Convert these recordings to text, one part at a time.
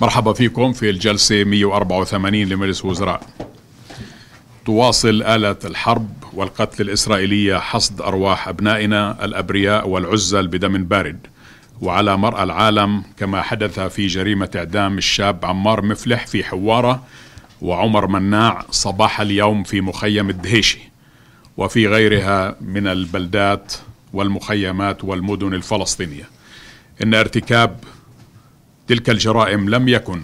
مرحبا فيكم في الجلسة 184 لمجلس الوزراء تواصل آلة الحرب والقتل الإسرائيلية حصد أرواح أبنائنا الأبرياء والعزل بدم بارد وعلى مرأى العالم كما حدث في جريمة إعدام الشاب عمار مفلح في حوارة وعمر مناع صباح اليوم في مخيم الدهيشي وفي غيرها من البلدات والمخيمات والمدن الفلسطينية إن ارتكاب تلك الجرائم لم يكن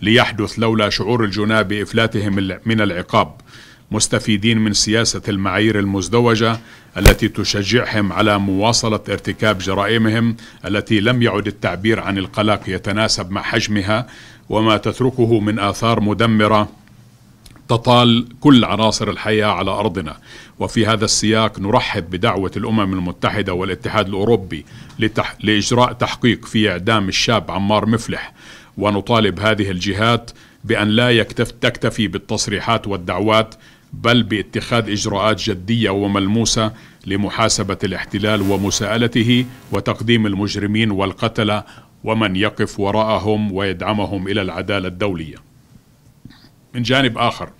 ليحدث لولا شعور الجناه بافلاتهم من العقاب مستفيدين من سياسه المعايير المزدوجه التي تشجعهم على مواصله ارتكاب جرائمهم التي لم يعد التعبير عن القلق يتناسب مع حجمها وما تتركه من اثار مدمره تطال كل عناصر الحياه على ارضنا وفي هذا السياق نرحب بدعوه الامم المتحده والاتحاد الاوروبي لتح... لاجراء تحقيق في اعدام الشاب عمار مفلح ونطالب هذه الجهات بان لا يكتف... تكتفي بالتصريحات والدعوات بل باتخاذ اجراءات جديه وملموسه لمحاسبه الاحتلال ومساءلته وتقديم المجرمين والقتله ومن يقف وراءهم ويدعمهم الى العداله الدوليه. من جانب اخر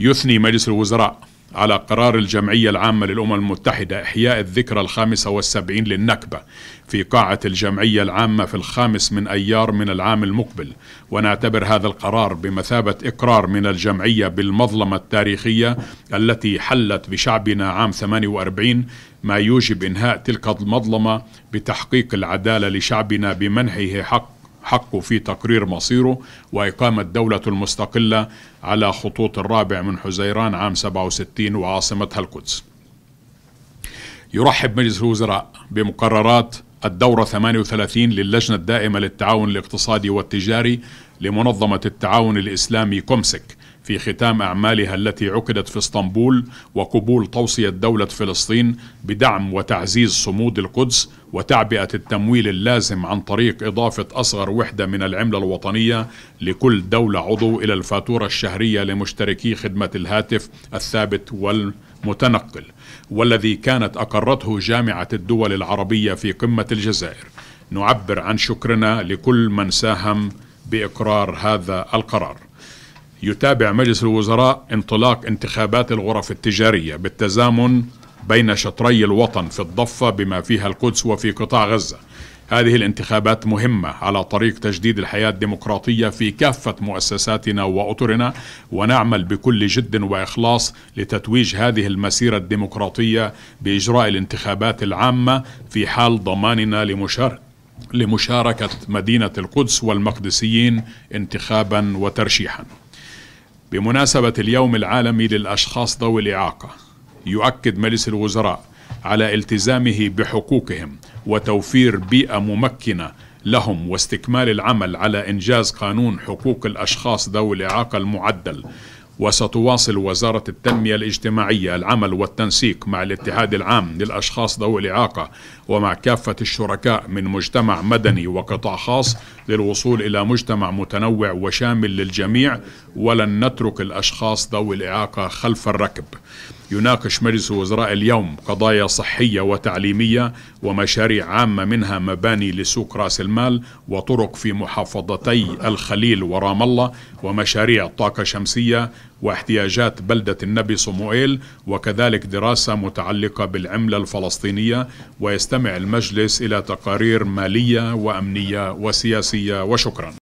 يثني مجلس الوزراء على قرار الجمعية العامة للأمم المتحدة إحياء الذكرى الخامسة والسبعين للنكبة في قاعة الجمعية العامة في الخامس من أيار من العام المقبل ونعتبر هذا القرار بمثابة إقرار من الجمعية بالمظلمة التاريخية التي حلت بشعبنا عام 48 ما يوجب إنهاء تلك المظلمة بتحقيق العدالة لشعبنا بمنحه حق حقه في تقرير مصيره وإقامة دولة المستقلة على خطوط الرابع من حزيران عام 67 وعاصمتها القدس يرحب مجلس الوزراء بمقررات الدورة 38 للجنة الدائمة للتعاون الاقتصادي والتجاري لمنظمة التعاون الإسلامي كومسك في ختام أعمالها التي عقدت في اسطنبول وقبول توصية دولة فلسطين بدعم وتعزيز صمود القدس وتعبئة التمويل اللازم عن طريق إضافة أصغر وحدة من العملة الوطنية لكل دولة عضو إلى الفاتورة الشهرية لمشتركي خدمة الهاتف الثابت والمتنقل والذي كانت أقرته جامعة الدول العربية في قمة الجزائر نعبر عن شكرنا لكل من ساهم بإقرار هذا القرار يتابع مجلس الوزراء انطلاق انتخابات الغرف التجارية بالتزامن بين شطري الوطن في الضفة بما فيها القدس وفي قطاع غزة هذه الانتخابات مهمة على طريق تجديد الحياة الديمقراطية في كافة مؤسساتنا وأطرنا ونعمل بكل جد وإخلاص لتتويج هذه المسيرة الديمقراطية بإجراء الانتخابات العامة في حال ضماننا لمشاركة لمشاركة مدينة القدس والمقدسيين انتخابا وترشيحا بمناسبة اليوم العالمي للأشخاص ذوي الإعاقة يؤكد مجلس الوزراء على التزامه بحقوقهم وتوفير بيئة ممكنة لهم واستكمال العمل على إنجاز قانون حقوق الأشخاص ذوي الإعاقة المعدل وستواصل وزارة التنمية الاجتماعية العمل والتنسيق مع الاتحاد العام للأشخاص ذوي الإعاقة ومع كافة الشركاء من مجتمع مدني وقطاع خاص للوصول إلى مجتمع متنوع وشامل للجميع ولن نترك الأشخاص ذوي الإعاقة خلف الركب يناقش مجلس وزراء اليوم قضايا صحية وتعليمية ومشاريع عامة منها مباني لسوق راس المال وطرق في محافظتي الخليل ورام الله ومشاريع طاقة شمسية واحتياجات بلدة النبي صموئيل وكذلك دراسة متعلقة بالعملة الفلسطينية ويستمع المجلس إلى تقارير مالية وأمنية وسياسية وشكرا